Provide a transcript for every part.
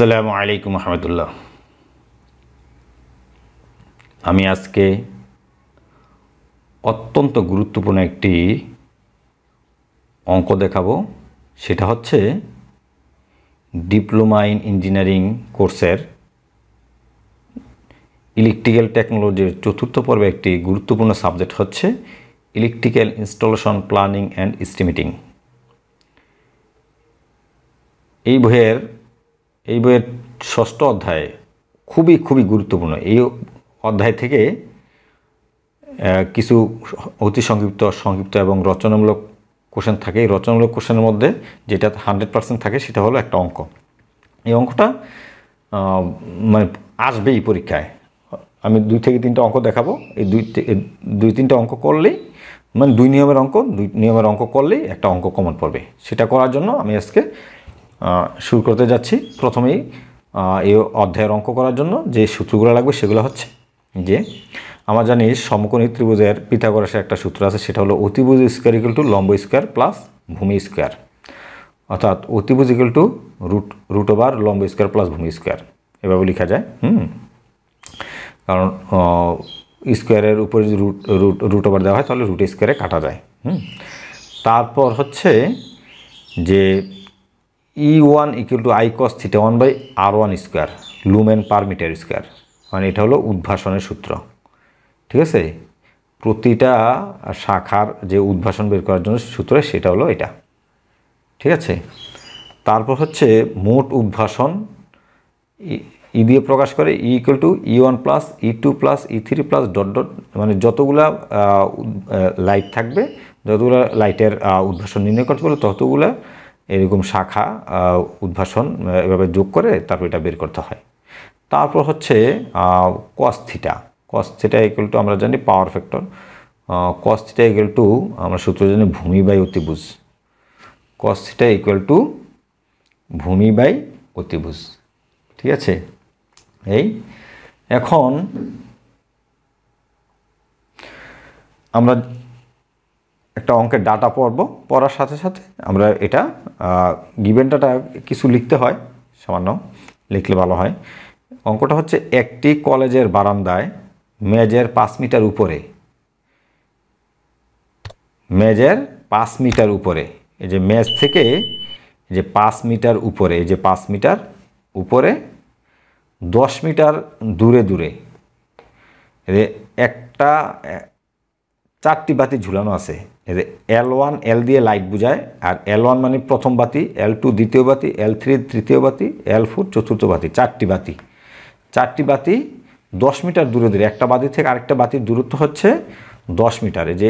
আসসালামু আলাইকুম রহমতুল্লাহ আমি আজকে অত্যন্ত গুরুত্বপূর্ণ একটি অঙ্ক দেখাবো সেটা হচ্ছে ডিপ্লোমা ইন ইঞ্জিনিয়ারিং কোর্সের ইলেকট্রিক্যাল টেকনোলজির চতুর্থ পর্বে একটি গুরুত্বপূর্ণ সাবজেক্ট হচ্ছে electrical installation planning and estimating এই বইয়ের এই বইয়ের ষষ্ঠ অধ্যায় খুবই খুবই গুরুত্বপূর্ণ এই অধ্যায় থেকে কিছু অতি সংক্ষিপ্ত সংক্ষিপ্ত এবং রচনামূলক কোশ্চেন থাকে এই রচনামূলক কোশ্চেনের মধ্যে যেটা হান্ড্রেড পার্সেন্ট থাকে সেটা হলো একটা অঙ্ক এই অঙ্কটা মানে আসবেই পরীক্ষায় আমি দুই থেকে তিনটা অঙ্ক দেখাবো এই দুই দুই তিনটা অঙ্ক করলেই মানে দুই নিয়মের অঙ্ক দুই নিয়মের অঙ্ক করলেই একটা অঙ্ক কমন পড়বে সেটা করার জন্য আমি আজকে শুরু করতে যাচ্ছি প্রথমেই এই অধ্যায়ের অঙ্ক করার জন্য যে সূত্রগুলো লাগবে সেগুলো হচ্ছে যে আমার জানি সমকোণী ত্রিভুজের পিথাগোরাসের একটা সূত্র আছে সেটা হলো অতিভুজ স্কোয়ার ইকুয়াল টু লম্ব স্কোয়ার প্লাস ভূমি স্কোয়ার অর্থাৎ অতিভুজ equal to root root over লম্ব স্কোয়ার প্লাস ভূমি স্কোয়ার এভাবে লেখা যায় হুম কারণ স্কোয়ারের উপরে যদি রুট রুট রুট ওভার দেওয়া হয় তাহলে রুট স্কোয়ারে কাটা যায় হুম তারপর হচ্ছে যে E one equal to I cos one by R one square lumen per metre square মানে এটা হলো উদ্ভাসনের সূত্র ঠিক আছে প্রতিটা শাখার যে উদ্ভাসন বের করার জন্য সূত্র সেটা হলো এটা ঠিক আছে তারপর হচ্ছে মোট উদ্ভাসন ই দিয়ে প্রকাশ করে E equal to E one plus E two plus E three plus dot dot মানে যতগুলা লাইট থাকবে যতগুলো লাইটের উদ্ভাসন নির্ণয় করতে পারবে ততগুলো এরকম শাখা উদ্ভাসন এভাবে যোগ করে তারপর এটা বের করতে হয় তারপর হচ্ছে কস্থিটা কস্থিটা ইকুয়াল টু আমরা জানি পাওয়ার ফ্যাক্টর কস্থিটা ইকুয়াল টু আমরা সূত্র জানি ভূমি বাই অতিভুজ কস্থিটা ইকুয়াল টু ভূমি বাই অতিভুজ ঠিক আছে এই এখন আমরা একটা অঙ্কের ডাটা পড়ব পড়ার সাথে সাথে আমরা এটা গিভেন ডাটা কিছু লিখতে হয় সামান্য লিখলে ভালো হয় অঙ্কটা হচ্ছে একটি কলেজের বারান্দায় মেজের পাঁচ মিটার উপরে মেজের পাঁচ মিটার উপরে এই যে মেজ থেকে যে পাঁচ মিটার উপরে এই যে পাঁচ মিটার উপরে দশ মিটার দূরে দূরে একটা চারটি বাতি ঝুলানো আছে এই যে এল ওয়ান এল দিয়ে লাইট বোঝায় আর এল ওয়ান মানে প্রথম বাতি এল টু দ্বিতীয় বাতি এল থ্রি তৃতীয় বাতি এল ফোর চতুর্থ বাতি চারটি বাতি চারটি বাতি দশ মিটার দূরে দূরে একটা বাতি থেকে আরেকটা বাতির দূরত্ব হচ্ছে দশ মিটারে যে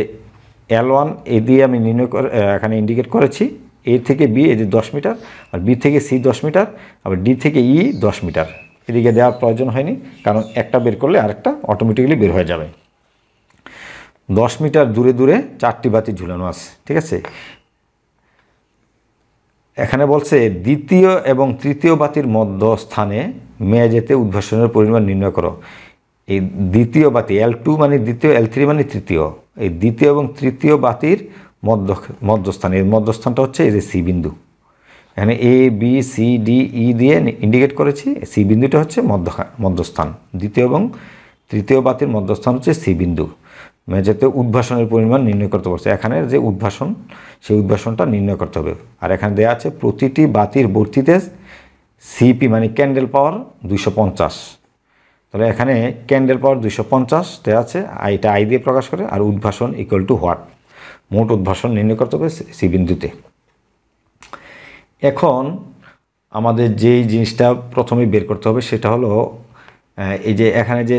এল ওয়ান এ দিয়ে আমি নির্ণয় করে এখানে ইন্ডিকেট করেছি এ থেকে বি এ যে দশ মিটার আর বি থেকে সি দশ মিটার আবার ডি থেকে ই দশ মিটার এদিকে দেওয়ার প্রয়োজন হয়নি কারণ একটা বের করলে আরেকটা অটোমেটিক্যালি বের হয়ে যাবে দশ মিটার দূরে দূরে চারটি বাতি ঝুলানো আছে ঠিক আছে এখানে বলছে দ্বিতীয় এবং তৃতীয় বাতির মধ্য স্থানে মেয়াজেতে উদ্ভাসনের পরিমাণ নির্ণয় করো এই দ্বিতীয় বাতি এল টু মানে দ্বিতীয় এল থ্রি মানে তৃতীয় এই দ্বিতীয় এবং তৃতীয় বাতির মধ্য মধ্যস্থান এর মধ্যস্থানটা হচ্ছে এই যে সি বিন্দু এখানে A B C D E দিয়ে ইন্ডিকেট করেছি সি বিন্দুটা হচ্ছে মধ্য মধ্যস্থান দ্বিতীয় এবং তৃতীয় বাতির মধ্যস্থান হচ্ছে সি বিন্দু মেঝেতে মানে উদ্ভাসনের পরিমাণ নির্ণয় করতে পারছে এখানে যে উদ্ভাসন সেই উদ্ভাসনটা নির্ণয় করতে হবে আর এখানে দেওয়া আছে প্রতিটি বাতির বর্তিতে সিপি মানে ক্যান্ডেল পাওয়ার দুইশো পঞ্চাশ তাহলে এখানে ক্যান্ডেল পাওয়ার দুইশো পঞ্চাশ দেওয়া আছে এটা আই দিয়ে প্রকাশ করে আর উদ্ভাসন ইকুয়াল টু হোয়াট মোট উদ্ভাসন নির্ণয় করতে হবে সি বিন্দুতে এখন আমাদের যেই জিনিসটা প্রথমে বের করতে হবে সেটা হলো এই যে এখানে যে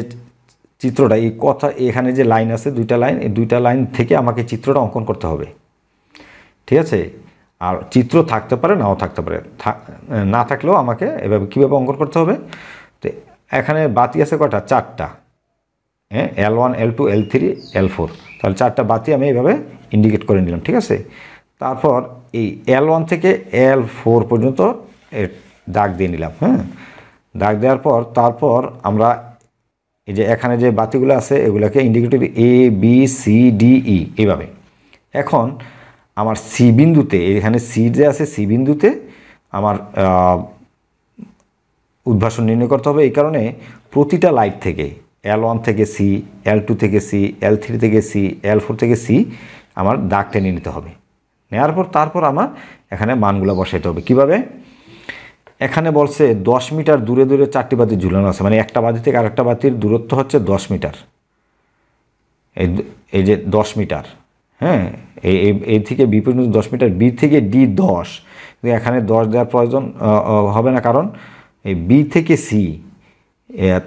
চিত্রটা এই কথা এখানে যে লাইন আছে দুইটা লাইন এই দুইটা লাইন থেকে আমাকে চিত্রটা অঙ্কন করতে হবে ঠিক আছে আর চিত্র থাকতে পারে নাও থাকতে পারে না থাকলেও আমাকে এভাবে কীভাবে অঙ্কন করতে হবে তো এখানে বাতি আছে কটা চারটা হ্যাঁ L one L two L three L four তাহলে চারটা বাতি আমি এইভাবে ইন্ডিকেট করে নিলাম ঠিক আছে তারপর এই এল ওয়ান থেকে এল ফোর পর্যন্ত দাগ দিয়ে নিলাম হ্যাঁ দাগ দেওয়ার পর তারপর আমরা এই যে এখানে যে বাতিগুলো আছে এগুলাকে indicative A B C D E এইভাবে এখন আমার সি বিন্দুতে এখানে সি যে আছে সি বিন্দুতে আমার উদ্ভাসন নির্ণয় করতে হবে এই কারণে প্রতিটা লাইট থেকে এল ওয়ান থেকে সি এল টু থেকে সি এল থ্রি থেকে সি এল ফোর থেকে সি আমার দাগ টেনে নিতে হবে নেওয়ার পর তারপর আমার এখানে মানগুলো বসাইতে হবে কিভাবে এখানে বলছে দশ মিটার দূরে দূরে চারটি বাতি ঝুলানো আছে মানে একটা বাতি থেকে আরেকটা বাতির দূরত্ব হচ্ছে দশ মিটার এই এই যে দশ মিটার হ্যাঁ এই এই থেকে বি পর্যন্ত দশ মিটার বি থেকে ডি দশ এখানে দশ দেওয়ার প্রয়োজন হবে না কারণ এই বি থেকে সি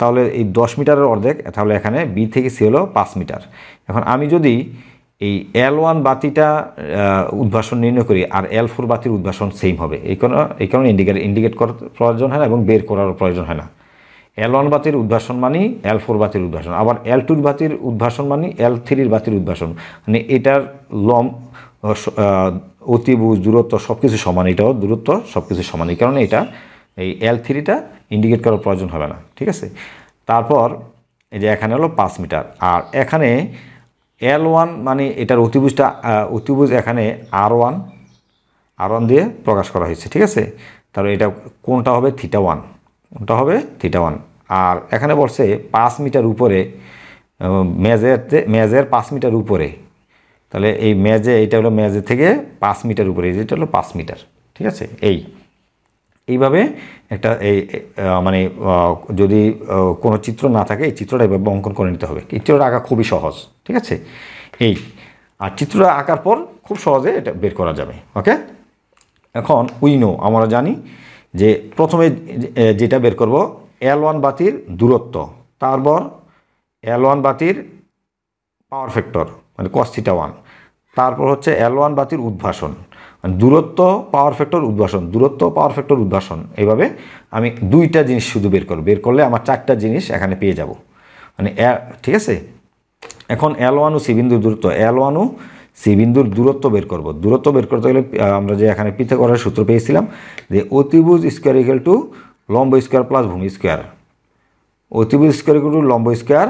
তাহলে এই দশ মিটারের অর্ধেক তাহলে এখানে বি থেকে সি হলো পাঁচ মিটার এখন আমি যদি এই এল ওয়ান বাতিটা উদ্ভাসন নির্ণয় করি আর এল ফোর বাতির উদ্ভাসন সেম হবে এই কারণে এই কারণে ইন্ডিকেট ইন্ডিকেট করার প্রয়োজন হয় না এবং বের করার প্রয়োজন হয় না এল ওয়ান বাতির উদ্ভাসন মানে এল ফোর বাতির উদ্ভাসন আবার এল টুর বাতির উদ্ভাসন মানে এল থ্রির বাতির উদ্ভাসন মানে এটার লম অতিভুজ দূরত্ব সব কিছু সমান এটাও দূরত্ব সব কিছু সমান এই কারণে এটা এই এল থ্রিটা ইন্ডিকেট করার প্রয়োজন হবে না ঠিক আছে তারপর এই যে এখানে হলো পাঁচ মিটার আর এখানে এল ওয়ান মানে এটার অতিভুজটা অতিভুজ এখানে আর ওয়ান আর ওয়ান দিয়ে প্রকাশ করা হয়েছে ঠিক আছে তাহলে এটা কোনটা হবে থিটা ওয়ান কোনটা হবে থিটা ওয়ান আর এখানে বলছে পাঁচ মিটার উপরে মেজের মেজের পাঁচ মিটার উপরে তাহলে এই মেজে এটা হলো মেজে থেকে পাঁচ মিটার উপরে যেটা হলো পাঁচ মিটার ঠিক আছে এই এইভাবে একটা এই মানে যদি কোনো চিত্র না থাকে এই চিত্রটা এভাবে অঙ্কন করে নিতে হবে চিত্রটা আঁকা খুবই সহজ ঠিক আছে এই আর চিত্রটা আঁকার পর খুব সহজে এটা বের করা যাবে ওকে এখন উইনো আমরা জানি যে প্রথমে যেটা বের করব এল ওয়ান বাতির দূরত্ব তারপর এল ওয়ান বাতির পাওয়ার ফ্যাক্টর মানে কস্তিটা ওয়ান তারপর হচ্ছে এল ওয়ান বাতির উদ্ভাসন মানে দূরত্ব পাওয়ার ফ্যাক্টর উদ্ভাসন দূরত্ব পাওয়ার ফ্যাক্টর উদ্ভাসন এইভাবে আমি দুইটা জিনিস শুধু বের করব বের করলে আমার চারটা জিনিস এখানে পেয়ে যাব মানে ঠিক আছে এখন এল ওয়ান ও সি বিন্দুর দূরত্ব এল ওয়ান ও সি বিন্দুর দূরত্ব বের করব দূরত্ব বের করতে গেলে আমরা যে এখানে করার সূত্র পেয়েছিলাম যে অতিভুজ স্কোয়ার ইকুয়াল টু লম্ব স্কোয়ার প্লাস ভূমি স্কোয়ার অতিভুজ স্কোয়ার ইকুয়াল টু লম্ব স্কোয়ার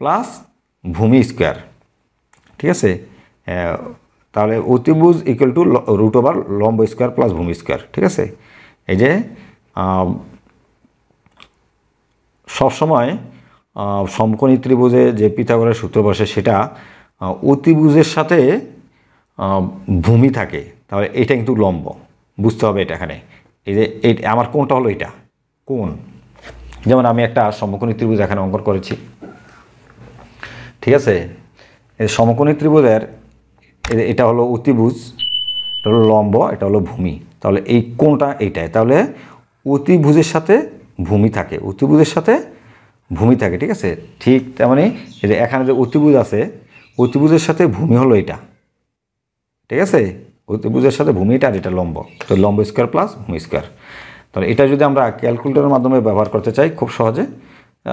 প্লাস ভূমি স্কোয়ার ঠিক আছে তাহলে অতিভুজ ইকুয়াল টু রুট ওভার লম্ব স্কোয়ার প্লাস ভূমি স্কোয়ার ঠিক আছে এই যে সবসময় সমকোণী ত্রিভুজে যে পিথাগোরাস সূত্র বসে সেটা অতিভুজের সাথে ভূমি থাকে তাহলে এটা কিন্তু লম্ব বুঝতে হবে এটা এখানে এই যে এই আমার কোনটা হলো এটা কোন যেমন আমি একটা সমকোণী ত্রিভুজ এখানে অঙ্কন করেছি ঠিক আছে এই সমকোণী ত্রিভুজের এটা হলো অতিভুজ এটা হলো লম্ব এটা হলো ভূমি তাহলে এই কোনটা এইটাই তাহলে অতিভুজের সাথে ভূমি থাকে অতিভুজের সাথে ভূমি থাকে ঠিক আছে ঠিক তার মানে এখানে যে অতিভুজ আছে অতিভুজের সাথে ভূমি হলো এটা ঠিক আছে অতিভুজের সাথে ভূমি এটা আর এটা লম্ব তো লম্ব স্কোয়ার প্লাস ভূমি স্কোয়ার তাহলে এটা যদি আমরা ক্যালকুলেটরের মাধ্যমে ব্যবহার করতে চাই খুব সহজে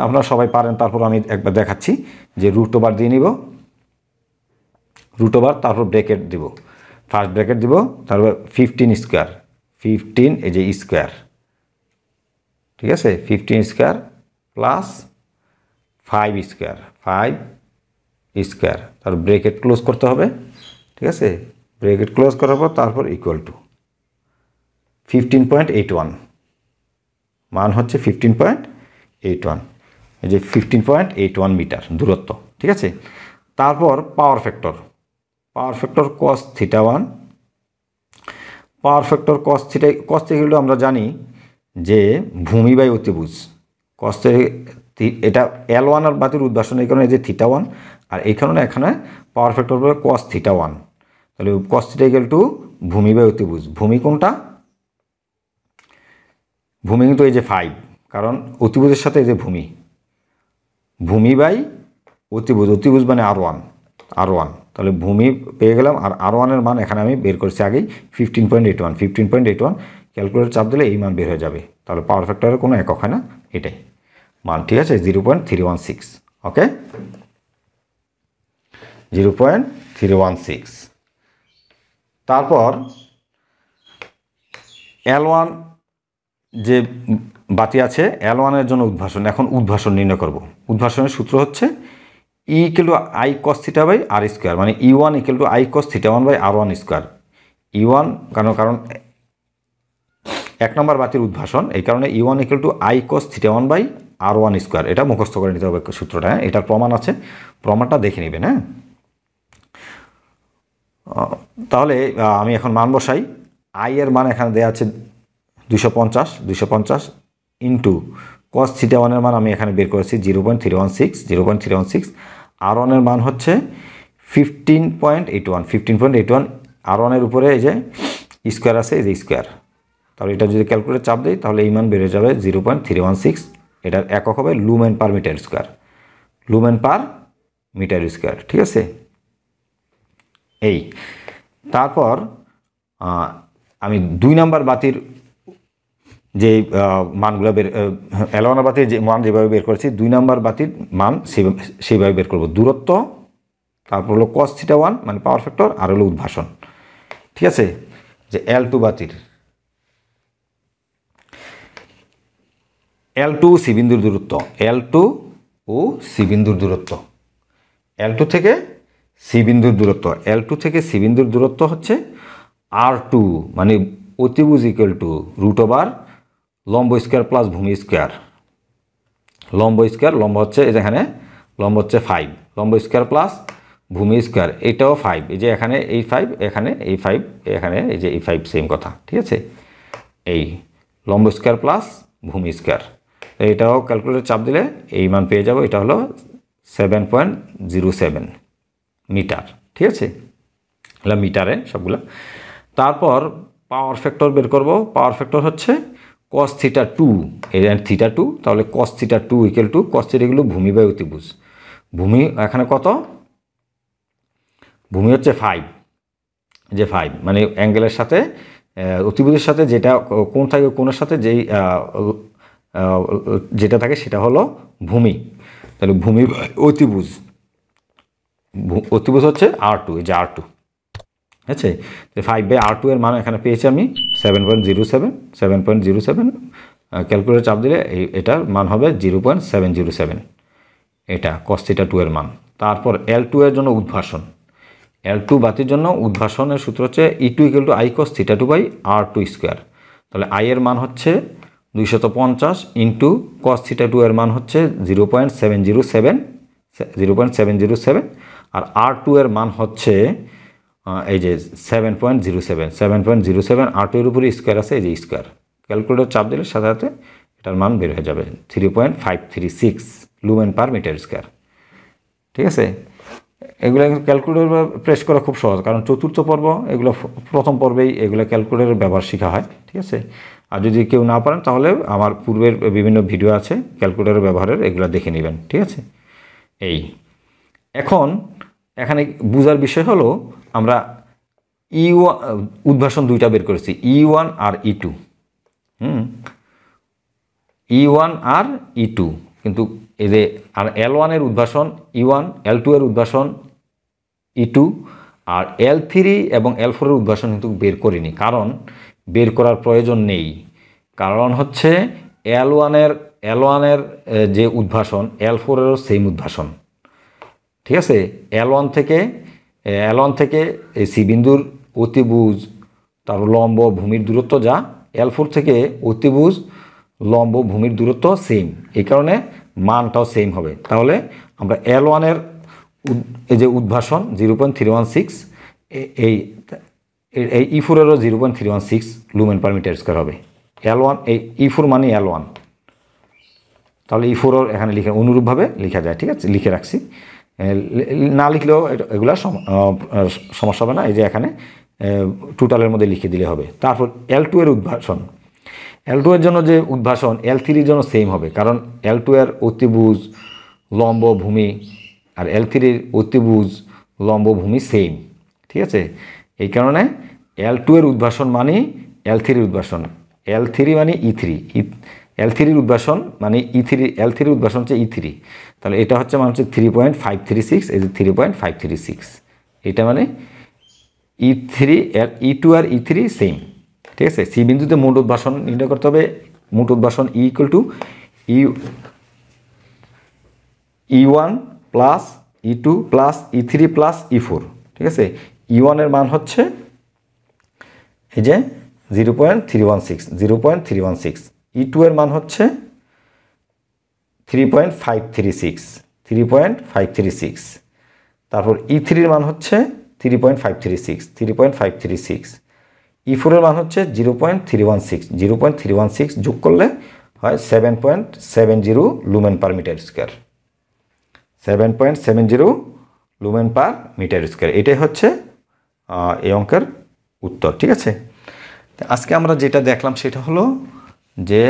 আপনারা সবাই পারেন তারপর আমি একবার দেখাচ্ছি যে রুট ওভার দিয়ে নিব রুট ওভার তারপর ব্রেকেট দিব ফার্স্ট ব্রেকেট দিব তারপর ফিফটিন স্কোয়ার ফিফটিন এই যে স্কোয়ার e ঠিক আছে fifteen square plus five square five square তার ব্রেকেট ক্লোজ করতে হবে ঠিক আছে ব্রেকেট ক্লোজ করার পর তারপর equal to fifteen point eight one মান হচ্ছে ফিফটিন পয়েন্ট এইট ওয়ান এই যে fifteen point eight one metre দূরত্ব ঠিক আছে তারপর power factor power factor cos theta one power factor cos theta cos থিটাগুলো আমরা জানি যে ভূমি বাই অতিভুজ কস্তের এটা এল ওয়ান আর বাতির উদ্ভাসন এই কারণে যে থিটা ওয়ান আর এই কারণে এখানে পাওয়ার ফ্যাক্টর হবে কস থিটা ওয়ান তাহলে কস থিটা টু ভূমি বাই অতিভুজ ভূমি কোনটা ভূমি কিন্তু এই যে ফাইভ কারণ অতিভুজের সাথে এই যে ভূমি ভূমি বাই অতিভুজ অতিভুজ মানে আর ওয়ান আর ওয়ান তাহলে ভূমি পেয়ে গেলাম আর আর ওয়ানের মান এখানে আমি বের করছি আগেই fifteen point eight one fifteen point eight one calculator চাপ দিলে এই মান বের হয়ে যাবে তাহলে পাওয়ার ফ্যাক্টরের কোনো একক হয় না এটাই মান ঠিক আছে zero point three one six okay zero point three one six তারপর এল ওয়ান যে বাতি আছে এল ওয়ানের জন্য উদ্ভাসন এখন উদ্ভাসন নির্ণয় করব উদ্ভাসনের সূত্র হচ্ছে E equal to I cos theta by R square মানে E one equal to I cos theta one by R one square E one কেন কারণ এক নম্বর বাতির উদ্ভাসন এই কারণে E one equal to I cos theta one by R one square এটা মুখস্থ করে নিতে হবে সূত্রটা হ্যাঁ এটার প্রমাণ আছে প্রমাণটা দেখে নেবেন হ্যাঁ তাহলে আমি এখন মান বসাই আই এর মান এখানে দেওয়া আছে দুশো পঞ্চাশ দুশো পঞ্চাশ ইন্টু কস থিটা ওয়ানের মান আমি এখানে বের করেছি zero point three one six zero point three one six R ওয়ানের মান হচ্ছে fifteen point eight one fifteen point eight one R ওয়ানের উপরে এই যে স্কোয়ার আছে এই যে স্কোয়ার তাহলে এটা যদি ক্যালকুলেট চাপ দিই তাহলে এই মান বেড়ে যাবে zero point three one six এটার একক হবে lumen per metre square lumen per metre square ঠিক আছে এই তারপর আমি দুই নাম্বার বাতির যে মানগুলো বের এলাওয়ানা বাতির যে মান যেভাবে বের করেছি দুই নাম্বার বাতির মান সেইভাবে বের করব দূরত্ব তারপর হলো কস থিটা ওয়ান মানে পাওয়ার ফ্যাক্টর আর হলো উদ্ভাসন ঠিক আছে যে এল টু বাতির এল টু সিবিন্দুর দূরত্ব এল টু ও সিবিন্দুর দূরত্ব এল টু থেকে সিবিন্দুর দূরত্ব এল টু থেকে সিবিন্দুর দূরত্ব হচ্ছে আর টু মানে অতিবুজ ইকুয়াল টু রুট ওভার লম্ব স্কোয়ার প্লাস ভূমি স্কোয়ার লম্ব স্কোয়ার লম্ব হচ্ছে এখানে লম্ব হচ্ছে ফাইভ লম্ব স্কোয়ার প্লাস ভূমি স্কোয়ার এটাও ফাইভ এই যে এখানে এই ফাইভ এখানে এই ফাইভ এখানে এই যে এই ফাইভ সেম কথা ঠিক আছে এই লম্ব স্কোয়ার প্লাস ভূমি স্কোয়ার এইটাও ক্যালকুলেটর চাপ দিলে এই মান পেয়ে যাবো এটা হলো seven point zero seven metre ঠিক আছে মিটারে সবগুলো তারপর পাওয়ার ফ্যাক্টর বের করব পাওয়ার ফ্যাক্টর হচ্ছে কস থিটা টু এই থিটা টু তাহলে cos theta two equal to cos theta এগুলো ভূমি বায়ু ত্রিভুজ ভূমি এখানে কত ভূমি হচ্ছে ফাইভ যে ফাইভ মানে অ্যাঙ্গেলের সাথে অতিভুজের সাথে যেটা কোন থাকে কোনের সাথে যেই যেটা থাকে সেটা হলো ভূমি তাহলে ভূমি অতিভুজ অতিভুজ হচ্ছে আর টু এই যে আর টু আছে তো ফাইভ বাই আর টু এর মান এখানে পেয়েছি আমি seven point zero seven seven point zero seven calculator চাপ দিলে এটার মান হবে zero point seven zero seven এটা কস্তিটা টু এর মান তারপর এল টু এর জন্য উদ্ভাসন এল টু বাতির জন্য উদ্ভাসনের সূত্র হচ্ছে E two equal to I cos theta two by R two square তাহলে আই এর মান হচ্ছে দুইশত পঞ্চাশ ইন্টু কস থিটা টু এর মান হচ্ছে zero point seven zero seven zero point seven zero seven আর আর টু এর মান হচ্ছে এই যে seven point zero seven seven point zero seven আটের উপরে স্কোয়ার আছে এই যে স্কোয়ার ক্যালকুলেটর চাপ দিলে সাথে সাথে এটার মান বের হয়ে যাবে three point five three six lumen per metre square ঠিক আছে এগুলো ক্যালকুলেটর প্রেস করা খুব সহজ কারণ চতুর্থ পর্ব এগুলো প্রথম পর্বেই এগুলো ক্যালকুলেটর ব্যবহার শেখা হয় ঠিক আছে আর যদি কেউ না পারেন তাহলে আমার পূর্বের বিভিন্ন ভিডিও আছে ক্যালকুলেটর ব্যবহারের এগুলো দেখে নেবেন ঠিক আছে এই এখন এখানে বোঝার বিষয় হলো আমরা ই e উদ্ভাসন দুইটা বের করেছি ই e ওয়ান আর ই e টু হুম ই ওয়ান আর ই টু কিন্তু এই যে আর এল ওয়ানের উদ্ভাসন ই ওয়ান এল টু এর উদ্ভাসন ই টু আর এল থ্রি এবং এল ফোরের উদ্ভাসন কিন্তু বের করিনি কারণ বের করার প্রয়োজন নেই কারণ হচ্ছে এল ওয়ানের এল ওয়ানের যে উদ্ভাসন এল ফোরেরও সেম উদ্ভাসন ঠিক আছে এল ওয়ান থেকে অ্যালন থেকে এই সি বিন্দুর অতিভুজ তারপর লম্ব ভূমির দূরত্ব যা এল ফোর থেকে অতিভুজ লম্ব ভূমির দূরত্ব সেম এই কারণে মানটাও সেম হবে তাহলে আমরা এল ওয়ানের এই যে উদ্ভাসন zero point three one six এই এই ই ফোরেরও zero point three one six lumen per metre square হবে এল ওয়ান এই ই e ফোর মানে এল ওয়ান তাহলে ই e ফোরও এখানে লিখে অনুরূপভাবে লিখা যায় ঠিক আছে লিখে রাখছি না লিখলেও এগুলা সমস্যা হবে না এই যে এখানে টোটালের মধ্যে লিখে দিলে হবে তারপর এল টু এর উদ্ভাসন এল টু এর জন্য যে উদ্ভাসন এল থ্রির জন্য সেম হবে কারণ এল টু এর অতিভুজ লম্ব ভূমি আর এল থ্রির অতিভুজ লম্ব ভূমি সেম ঠিক আছে এই কারণে এল টু মানে e e, এর উদ্ভাসন মানে এল থ্রির উদ্ভাসন এল থ্রি মানে ই থ্রি এল থ্রির উদ্ভাসন মানে ই থ্রি এল থ্রির উদ্ভাসন হচ্ছে ই e থ্রি তাহলে এটা হচ্ছে মানে হচ্ছে three point five three six এই যে three point five three six এটা মানে ই e থ্রি e আর ই টু আর ই থ্রি সেম ঠিক আছে সি বিন্দুতে মোট উদ্ভাসন নির্ণয় করতে হবে মোট উদ্ভাসন E equal to E E one plus E two plus E three plus E four ঠিক আছে ই e ওয়ানের মান হচ্ছে এই যে zero point three one six zero point three one six E two এর মান হচ্ছে three point five three six three point five three six তারপর ই e থ্রির মান হচ্ছে three point five three six three point five three six ই ফোরের মান হচ্ছে zero point three one six zero point three one six যোগ করলে হয় seven point seven zero lumen per metre square seven point seven zero lumen per metre square এটাই হচ্ছে এই অঙ্কের উত্তর ঠিক আছে আজকে আমরা যেটা দেখলাম সেটা হলো যে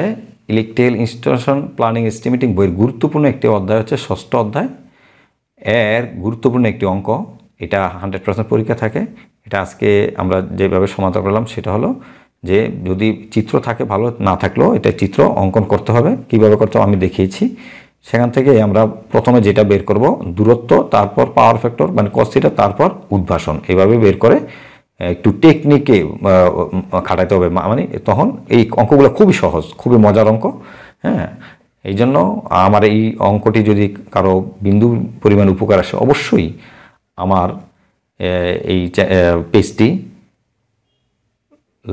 ইলেকট্রিক্যাল ইনস্টলেশন প্ল্যানিং এস্টিমেটিং বইয়ের গুরুত্বপূর্ণ একটি অধ্যায় হচ্ছে ষষ্ঠ অধ্যায় এর গুরুত্বপূর্ণ একটি অঙ্ক এটা হান্ড্রেড পার্সেন্ট পরীক্ষা থাকে এটা আজকে আমরা যেভাবে সমাধান করলাম সেটা হলো যে যদি চিত্র থাকে ভালো না থাকলেও এটা চিত্র অঙ্কন করতে হবে কিভাবে করতে আমি দেখিয়েছি সেখান থেকে আমরা প্রথমে যেটা বের করব দূরত্ব তারপর পাওয়ার ফ্যাক্টর মানে কস্তিটা তারপর উদ্ভাসন এভাবে বের করে একটু টেকনিকে খাটাইতে হবে মানে তখন এই অঙ্কগুলো খুবই সহজ খুবই মজার অঙ্ক হ্যাঁ এই জন্য আমার এই অঙ্কটি যদি কারো বিন্দু পরিমাণ উপকার আসে অবশ্যই আমার এই পেজটি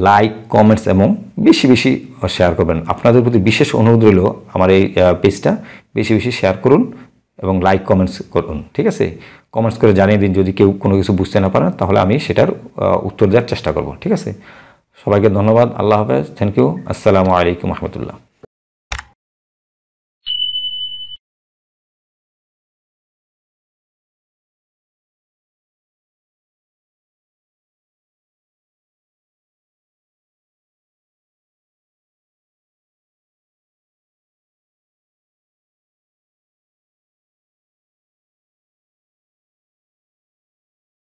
লাইক কমেন্টস এবং বেশি বেশি শেয়ার করবেন আপনাদের প্রতি বিশেষ অনুরোধ রইল আমার এই পেজটা বেশি বেশি শেয়ার করুন এবং লাইক কমেন্টস করুন ঠিক আছে কমেন্টস করে জানিয়ে দিন যদি কেউ কোনো কিছু বুঝতে না পারেন তাহলে আমি সেটার উত্তর দেওয়ার চেষ্টা করব ঠিক আছে সবাইকে ধন্যবাদ আল্লাহ হাফেজ থ্যাংক ইউ আসসালামু আলাইকুম রহমতুল্লাহ